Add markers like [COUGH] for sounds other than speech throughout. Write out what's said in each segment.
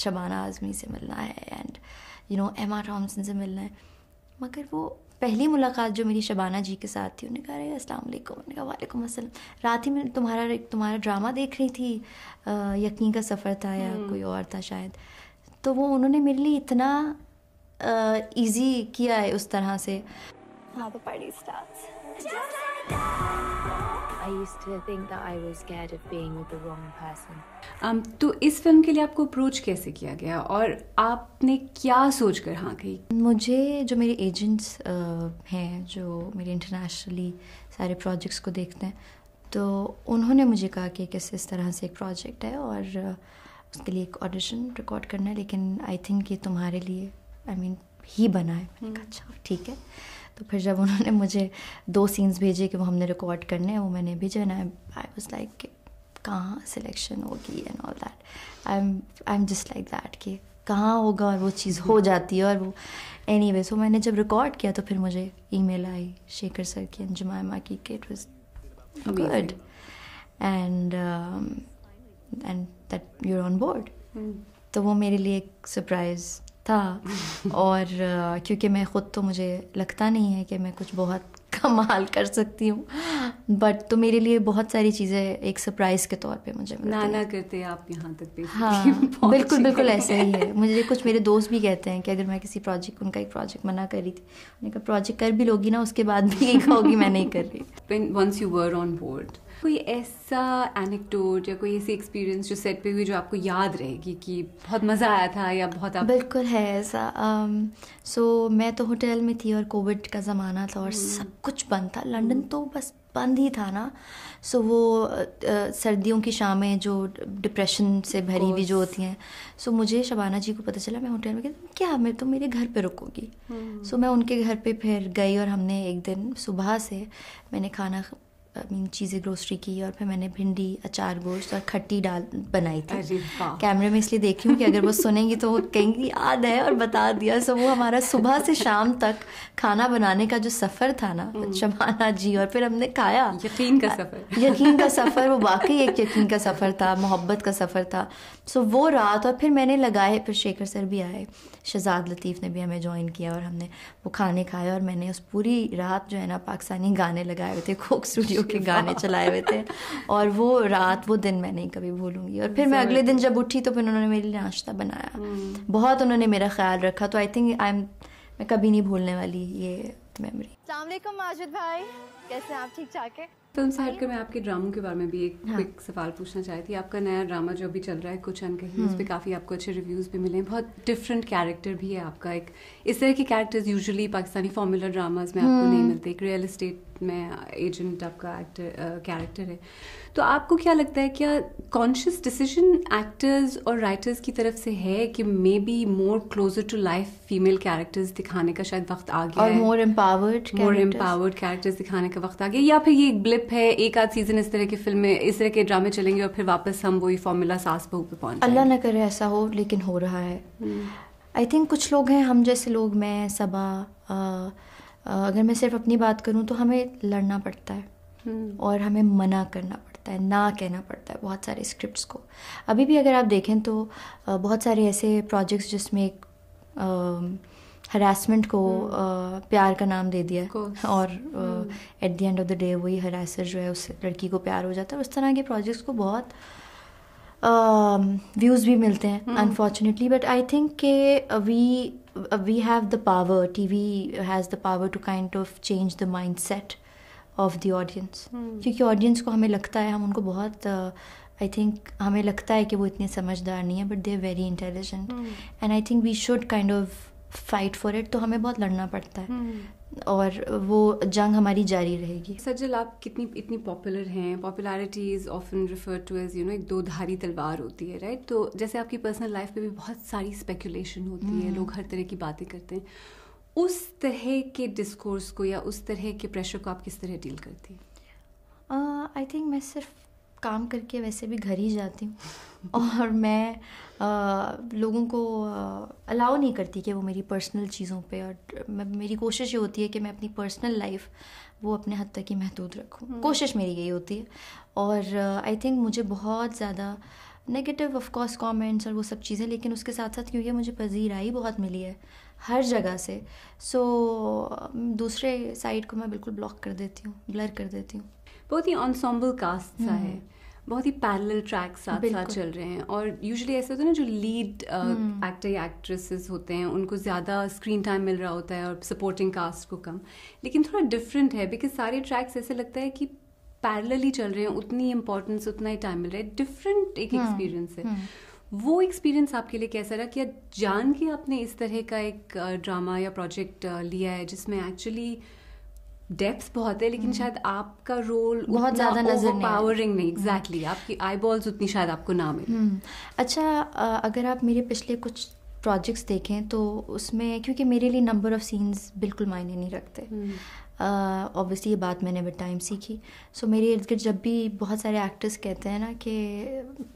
शबाना आज़मी से मिलना है and you know Emma Thompson से मिलना है मगर वो पहली मुलाकात जो मेरी शबाना जी के साथ थी उन्हें कहा अरे असलम वालेकुम कहा वालेकुम रात ही मैं तुम्हारा तुम्हारा ड्रामा देख रही थी यकीन का सफ़र था या हम्म। कोई और था शायद तो वो उन्होंने मेरे लिए इतना ईजी किया है उस तरह से हाँ तो पार्टी स्टार्ट Um, तो इस फिल्म के लिए आपको अप्रोच कैसे किया गया और आपने क्या सोचकर हाँ कही मुझे जो मेरे एजेंट्स हैं जो मेरे इंटरनेशनली सारे प्रोजेक्ट्स को देखते हैं तो उन्होंने मुझे कहा कि किस इस तरह से एक प्रोजेक्ट है और उसके लिए एक ऑडिशन रिकॉर्ड करना है लेकिन आई थिंक ये तुम्हारे लिए आई मीन ही बना है मैंने कहा अच्छा ठीक है तो फिर जब उन्होंने मुझे दो सीन्स भेजे कि वो हमने रिकॉर्ड करने हैं वो मैंने भेजे एंड आई वॉज लाइक कहाँ सिलेक्शन होगी and all that I am I am just like that कि कहाँ होगा और वो चीज़ हो [LAUGHS] जाती है और वो एनी वे सो मैंने जब रिकॉर्ड किया तो फिर मुझे ई मेल आई शेखर सर की एंड माँ की कि it was good and and that you're on board तो वो मेरे लिए एक सरप्राइज़ था और क्योंकि मैं ख़ुद तो मुझे लगता नहीं है कि मैं कुछ बहुत [LAUGHS] कमाल कर सकती हूँ बट तो मेरे लिए बहुत सारी चीज़ें एक सरप्राइज़ के तौर पे मुझे ना ना करते आप यहाँ तक पे हाँ [LAUGHS] बिल्कुल बिल्कुल ऐसे ही है मुझे कुछ मेरे दोस्त भी कहते हैं कि अगर मैं किसी प्रोजेक्ट उनका एक प्रोजेक्ट मना कर रही थी उन्हें कहा प्रोजेक्ट कर भी लोगी ना उसके बाद भी [LAUGHS] कहोगी मैं नहीं कर रही once you were on board कोई ऐसा एनेक्टोड या कोई ऐसी एक्सपीरियंस जो सेट पे हुई जो आपको याद रहेगी कि बहुत मज़ा आया था या बहुत आप... बिल्कुल है ऐसा सो um, so, मैं तो होटल में थी और कोविड का ज़माना था और हम्म। सब कुछ बंद था लंदन हम्म। तो बस बंद ही था ना सो so, वो uh, सर्दियों की शामें जो डिप्रेशन से भरी हुई जो होती हैं सो so, मुझे शबाना जी को पता चला मैं होटल में गई तो क्या मैं तो मेरे घर पे रुकोगी सो हम्म। hmm. so, मैं उनके घर पे फिर गई और हमने एक दिन सुबह से मैंने खाना मीन चीज़ें ग्रोसरी की और फिर मैंने भिंडी अचार गोश्त और खट्टी डाल बनाई थी कैमरे में इसलिए देख रही हूँ कि अगर वो सुनेंगी तो वो कहेंगी याद है और बता दिया सो वो हमारा सुबह से शाम तक खाना बनाने का जो सफ़र था ना शमाना हम्म। जी और फिर हमने खाया यकीन का सफ़र यकीन का सफ़र वो वाकई एक यकीन का सफ़र था मोहब्बत का सफ़र था सो वो रात और फिर मैंने लगाए फिर शेखर सर भी आए शहजाद लतीफ़ ने भी हमें ज्वाइन किया और हमने वो खाने खाए और मैंने उस पूरी रात जो है ना पाकिस्तानी गाने लगाए हुए थे कोक स्टूडियो बच्चों के गाने चलाए हुए थे और वो रात वो दिन मैं नहीं कभी भूलूंगी और फिर मैं अगले दिन जब उठी तो फिर उन्होंने मेरे लिए नाश्ता बनाया हम्म। बहुत उन्होंने मेरा ख्याल रखा तो आई थिंक आई एम मैं कभी नहीं भूलने वाली ये मेमोरी सलामकुम माजिद भाई कैसे आप ठीक ठाक है फिल्म तो साइड कर मैं आपके ड्रामों के बारे में भी एक हाँ। क्विक सवाल पूछना चाहती थी आपका नया ड्रामा जो अभी चल रहा है कुछ अनके उस हम्म। पर काफ़ी आपको अच्छे रिव्यूज़ भी मिले हैं बहुत डिफरेंट कैरेक्टर भी है आपका एक इस तरह के characters usually Pakistani formula dramas में आपको हम्म। नहीं मिलते एक रियल इस्टेट में एजेंट आपका एक्टर कैरेक्टर है तो आपको क्या लगता है क्या कॉन्शियस डिसीजन एक्टर्स और राइटर्स की तरफ से है कि maybe more closer to life female characters दिखाने का शायद वक्त आ गया और more empowered more empowered characters दिखाने का वक्त आ गया या फिर ये एक ब्लिप है एक आध सीजन इस तरह की फिल्में इस तरह के ड्रामे चलेंगे और फिर वापस हम वही फॉर्मूला सास बहू पे पहुंचे अल्लाह ना करे ऐसा हो लेकिन हो रहा है आई हम्म। थिंक कुछ लोग हैं हम जैसे लोग मैं सबा अगर मैं सिर्फ अपनी बात करूँ तो हमें लड़ना पड़ता है हम्म। और हमें मना करना पड़ता है ना कहना पड़ता है बहुत सारे स्क्रिप्ट्स को अभी भी अगर आप देखें तो बहुत सारे ऐसे प्रोजेक्ट्स जिसमें एक हरासमेंट को हम्म। प्यार का नाम दे दिया और at the end of the day वही हरासर जो है उस लड़की को प्यार हो जाता है उस तरह के प्रोजेक्ट्स को बहुत व्यूज़ um, भी मिलते हैं अनफॉर्चुनेटली बट आई थिंक के we we have the power TV has the power to kind of change the mindset of the audience क्योंकि ऑडियंस को हमें लगता है हम उनको बहुत आई uh, थिंक हमें लगता है कि वो इतने समझदार नहीं है but they are very intelligent and I think we should kind of fight for it तो हमें बहुत लड़ना पड़ता है हम्म। और वो जंग हमारी जारी रहेगी सज्जल आप कितनी इतनी पॉपुलर हैं popularity is often refer to as you know एक दो धारी तलवार होती है राइट तो जैसे आपकी पर्सनल लाइफ में भी बहुत सारी स्पेकुलेशन होती है हम्म। लोग हर तरह की बातें करते हैं उस तरह के डिस्कोर्स को या उस तरह के प्रेशर को आप किस तरह डील करती हैं आई uh, थिंक मैं सिर्फ काम करके वैसे भी घर ही जाती हूँ और मैं आ, लोगों को अलाउ नहीं करती कि वो मेरी पर्सनल चीज़ों पे और मेरी कोशिश ये होती है कि मैं अपनी पर्सनल लाइफ वो अपने हद तक ही महदूद रखूँ हम्म। कोशिश मेरी यही होती है और आई थिंक मुझे बहुत ज़्यादा नेगेटिव ऑफ कोर्स कमेंट्स और वो सब चीज़ें लेकिन उसके साथ साथ क्योंकि मुझे पजीराई बहुत मिली है हर जगह से सो so, दूसरे साइड को मैं बिल्कुल ब्लॉक कर देती हूँ ब्लर कर देती हूँ बहुत ही ऑनसम्बल कास्ट सा है बहुत ही पैरेलल ट्रैक साथ साथ चल रहे हैं और यूजुअली ऐसे होता है ना जो लीड एक्टर हम्म। या एक्ट्रेसेस होते हैं उनको ज़्यादा स्क्रीन टाइम मिल रहा होता है और सपोर्टिंग कास्ट को कम लेकिन थोड़ा डिफरेंट है बिकॉज सारे ट्रैक्स ऐसे लगता है कि ही चल रहे हैं उतनी इंपॉर्टेंस उतना ही टाइम मिल रहा है डिफरेंट एक एक्सपीरियंस हम्म, है हम्म। वो एक्सपीरियंस आपके लिए कैसा रहा क्या जान के आपने इस तरह का एक ड्रामा या प्रोजेक्ट लिया है जिसमें एक्चुअली डेप्थ बहुत है लेकिन हम्म। शायद आपका रोल बहुत ज्यादा नजर पावरिंग नहीं एग्जैक्टली हम्म। आपकी आई बॉल्स उतनी शायद आपको ना मिले हम्म। अच्छा अगर आप मेरे पिछले कुछ प्रोजेक्ट्स देखें तो उसमें क्योंकि मेरे लिए नंबर ऑफ़ सीन्स बिल्कुल मायने नहीं रखते ऑब्वियसली uh, ये बात मैंने विद टाइम सीखी सो so, मेरे इर्द गिर्द जब भी बहुत सारे एक्टर्स कहते हैं ना कि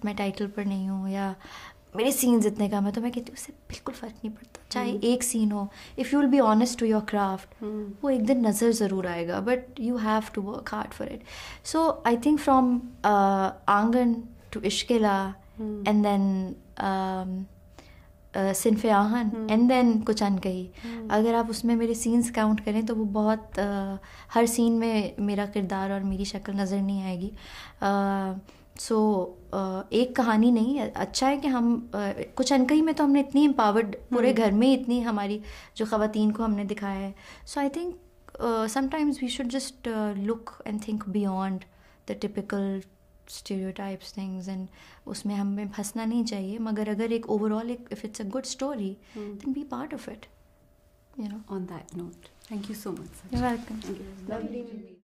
मैं टाइटल पर नहीं हूँ या मेरे सीन्स इतने कम है तो मैं कहती हूँ उससे बिल्कुल फ़र्क नहीं पड़ता हम्म। चाहे एक सीन हो if you will be honest to your craft वो एक दिन नज़र ज़रूर आएगा but you have to work hard for it so I think from Aangan to Ishqiya and then Sinf Aahan and then Kuch Ankahi अगर आप उसमें मेरे सीन्स काउंट करें तो वो बहुत uh, हर सीन में मेरा किरदार और मेरी शक्ल नज़र नहीं आएगी uh, सो so, uh, एक कहानी नहीं अच्छा है कि हम uh, कुछ अनकही में तो हमने इतनी एम्पावर्ड पूरे हम्म। घर में इतनी हमारी जो ख़वान को हमने दिखाया है so I think sometimes we should just look and think beyond the typical types things and उसमें हमें फंसना नहीं चाहिए मगर अगर एक ओवरऑल एक if it's a good story then be part of it you know on that note thank you so much welcome